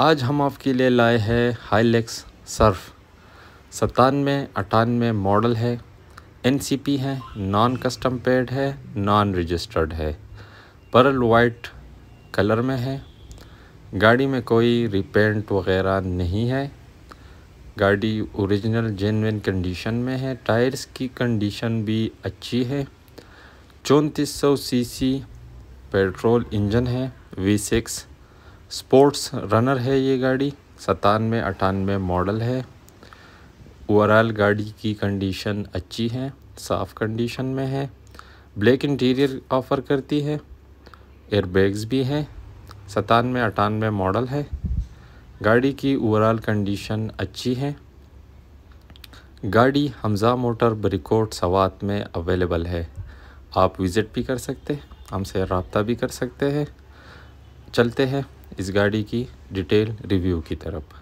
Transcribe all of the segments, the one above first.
आज हम आपके लिए लाए हैं हाईलेक्स सर्फ सतानवे अठानवे मॉडल है एन सी पी है नॉन कस्टम पेड है नॉन रजिस्टर्ड है पर्ल वाइट कलर में है गाड़ी में कोई रिपेंट वगैरह नहीं है गाड़ी ओरिजिनल जेनविन कंडीशन में है टायर्स की कंडीशन भी अच्छी है चौंतीस सौ सी पेट्रोल इंजन है वी सिक्स स्पोर्ट्स रनर है ये गाड़ी सतानवे अठानवे मॉडल है ओवरऑल गाड़ी की कंडीशन अच्छी है साफ़ कंडीशन में है ब्लैक इंटीरियर ऑफ़र करती है एयरबैग्स भी हैं सतानवे अठानवे मॉडल है गाड़ी की ओवरऑल कंडीशन अच्छी है गाड़ी हमजा मोटर ब्रिकोट सवात में अवेलेबल है आप विज़िट भी कर सकते हैं हमसे रबता भी कर सकते हैं चलते हैं इस गाड़ी की डिटेल रिव्यू की तरफ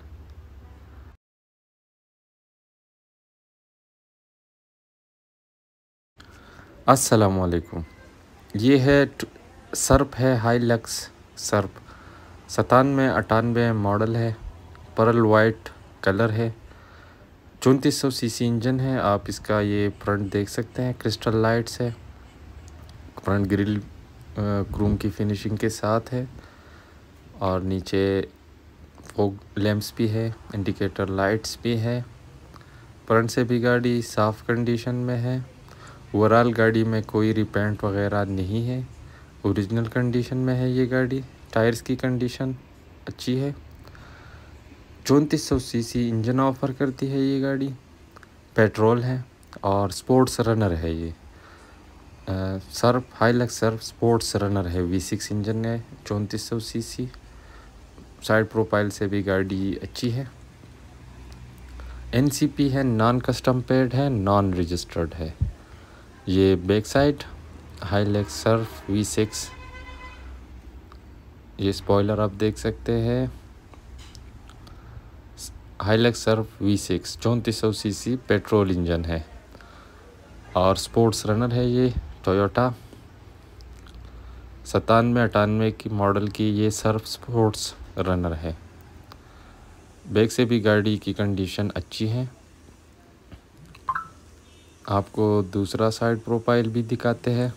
वालेकुम ये है सर्प है हाई लक्स सर्प सतानवे अठानवे मॉडल है परल वाइट कलर है चौंतीस सौ सी इंजन है आप इसका ये फ्रंट देख सकते हैं क्रिस्टल लाइट्स है फ्रंट ग्रिल क्रूम की फिनिशिंग के साथ है और नीचे फोक लैम्प्स भी है इंडिकेटर लाइट्स भी है फ्रंट से भी गाड़ी साफ़ कंडीशन में है ओवरऑल गाड़ी में कोई रिपेंट वगैरह नहीं है ओरिजिनल कंडीशन में है ये गाड़ी टायर्स की कंडीशन अच्छी है चौंतीस सौ सी इंजन ऑफ़र करती है ये गाड़ी पेट्रोल है और स्पोर्ट्स रनर है ये सर्फ लक सर्फ स्पोर्ट्स रनर है वी सिक्स इंजन है चौंतीस सौ सी साइड प्रोफाइल से भी गाड़ी अच्छी है एन है नॉन कस्टम पेड है नॉन रजिस्टर्ड है ये back side high leg surf V six ये स्पॉइलर आप देख सकते हैं लेग सर्फ वी सिक्स चौंतीस सौ सी पेट्रोल इंजन है और स्पोर्ट्स रनर है ये टोयोटा सतानवे अठानवे की मॉडल की ये सर्फ स्पोर्ट्स रनर है बैग से भी गाड़ी की कंडीशन अच्छी है आपको दूसरा साइड प्रोफाइल भी दिखाते हैं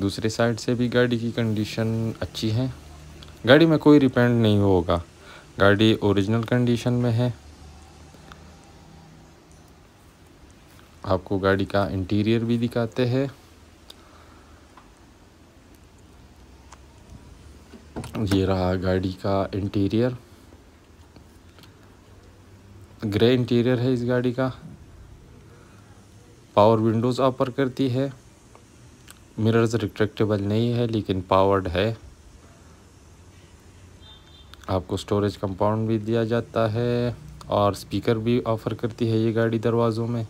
दूसरे साइड से भी गाड़ी की कंडीशन अच्छी है गाड़ी में कोई रिपेंड नहीं होगा गाड़ी ओरिजिनल कंडीशन में है आपको गाड़ी का इंटीरियर भी दिखाते हैं ये रहा गाड़ी का इंटीरियर ग्रे इंटीरियर है इस गाड़ी का पावर विंडोज़ ऑपर करती है मिरर्स रिट्रेक्टेबल नहीं है लेकिन पावर्ड है आपको स्टोरेज कंपाउंड भी दिया जाता है और स्पीकर भी ऑफ़र करती है ये गाड़ी दरवाज़ों में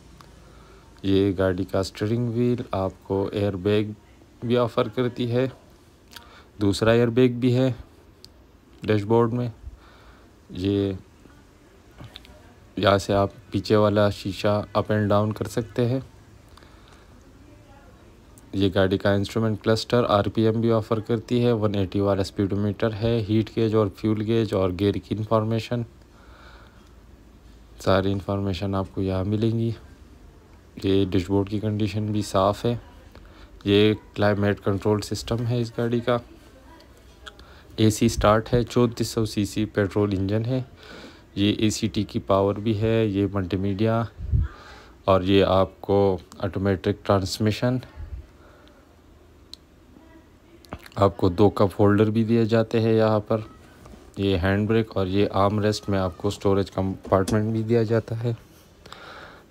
ये गाड़ी का स्टीयरिंग व्हील आपको एयर बैग भी ऑफ़र करती है दूसरा एयरबैग भी है डैशबोर्ड में ये यहाँ से आप पीछे वाला शीशा अप एंड डाउन कर सकते हैं ये गाड़ी का इंस्ट्रूमेंट क्लस्टर आरपीएम भी ऑफ़र करती है 180 वाला स्पीडोमीटर है हीट गेज और फ्यूल गेज और गेयर की इंफॉर्मेशन सारी इंफॉर्मेशन आपको यहाँ मिलेंगी ये डैशबोर्ड की कंडीशन भी साफ़ है ये क्लाइमेट कंट्रोल सिस्टम है इस गाड़ी का एसी स्टार्ट है चौंतीस सौ सी पेट्रोल इंजन है ये एसीटी की पावर भी है ये मल्टीमीडिया और ये आपको ऑटोमेटिक ट्रांसमिशन आपको दो कप होल्डर भी दिए जाते हैं यहाँ पर ये हैंड ब्रेक और ये आर्म रेस्ट में आपको स्टोरेज कंपार्टमेंट भी दिया जाता है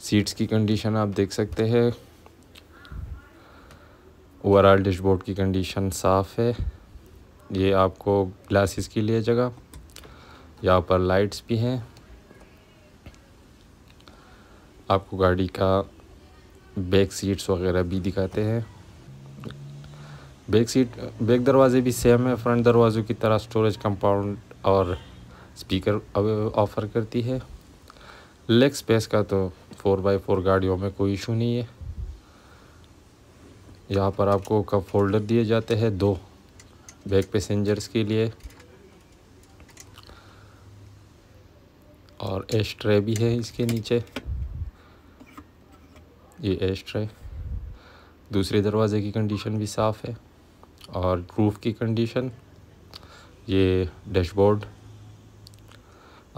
सीट्स की कंडीशन आप देख सकते हैं ओवरऑल डैशबोर्ड की कंडीशन साफ़ है ये आपको ग्लासेस के लिए जगह यहाँ पर लाइट्स भी हैं आपको गाड़ी का बैक सीट्स वगैरह भी दिखाते हैं बैक सीट बैक दरवाजे भी सेम है फ्रंट दरवाज़ों की तरह स्टोरेज कंपाउंड और स्पीकर ऑफ़र करती है लेग स्पेस का तो फ़ोर बाई फोर गाड़ियों में कोई इशू नहीं है यहाँ पर आपको कप फोल्डर दिए जाते हैं दो बैक पैसेंजर्स के लिए और एस्ट्रे भी है इसके नीचे ये एस्ट्रे दूसरे दरवाज़े की कंडीशन भी साफ़ है और रूफ़ की कंडीशन ये डैशबोर्ड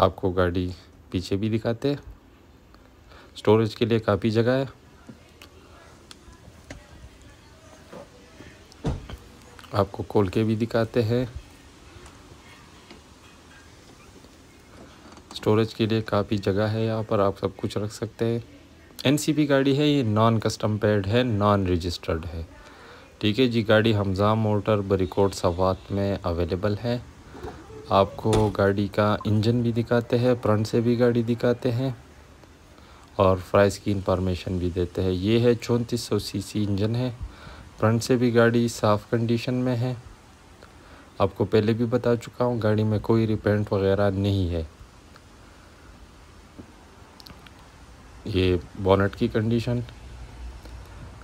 आपको गाड़ी पीछे भी दिखाते हैं स्टोरेज के लिए काफ़ी जगह है आपको खोल के भी दिखाते हैं स्टोरेज के लिए काफ़ी जगह है यहाँ पर आप सब कुछ रख सकते हैं एनसीपी गाड़ी है ये नॉन कस्टम पेड है नॉन रजिस्टर्ड है ठीक है जी गाड़ी हमजा मोटर बरिकोड सवात में अवेलेबल है आपको गाड़ी का इंजन भी दिखाते हैं फ्रंट से भी गाड़ी दिखाते हैं और प्राइस की इंफॉर्मेशन भी देते हैं ये है चौंतीस सौ इंजन है फ्रंट से भी गाड़ी साफ़ कंडीशन में है आपको पहले भी बता चुका हूँ गाड़ी में कोई रिपेंट वगैरह नहीं है ये बॉनट की कंडीशन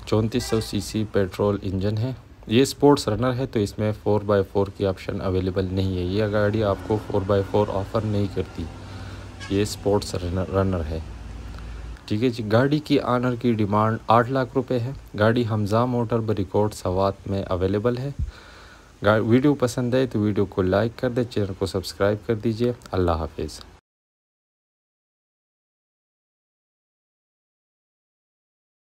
चौंतीस सौ सी पेट्रोल इंजन है ये स्पोर्ट्स रनर है तो इसमें फ़ोर बाई फोर की ऑप्शन अवेलेबल नहीं है ये गाड़ी आपको फ़ोर बाई फोर ऑफ़र नहीं करती ये स्पोर्ट्स रनर है ठीक है जी गाड़ी की आनर की डिमांड आठ लाख रुपए है गाड़ी हमजा मोटर बरिकोट सवात में अवेलेबल है वीडियो पसंद आए तो वीडियो को लाइक कर दे चैनल को सब्सक्राइब कर दीजिए अल्लाह हाफिज़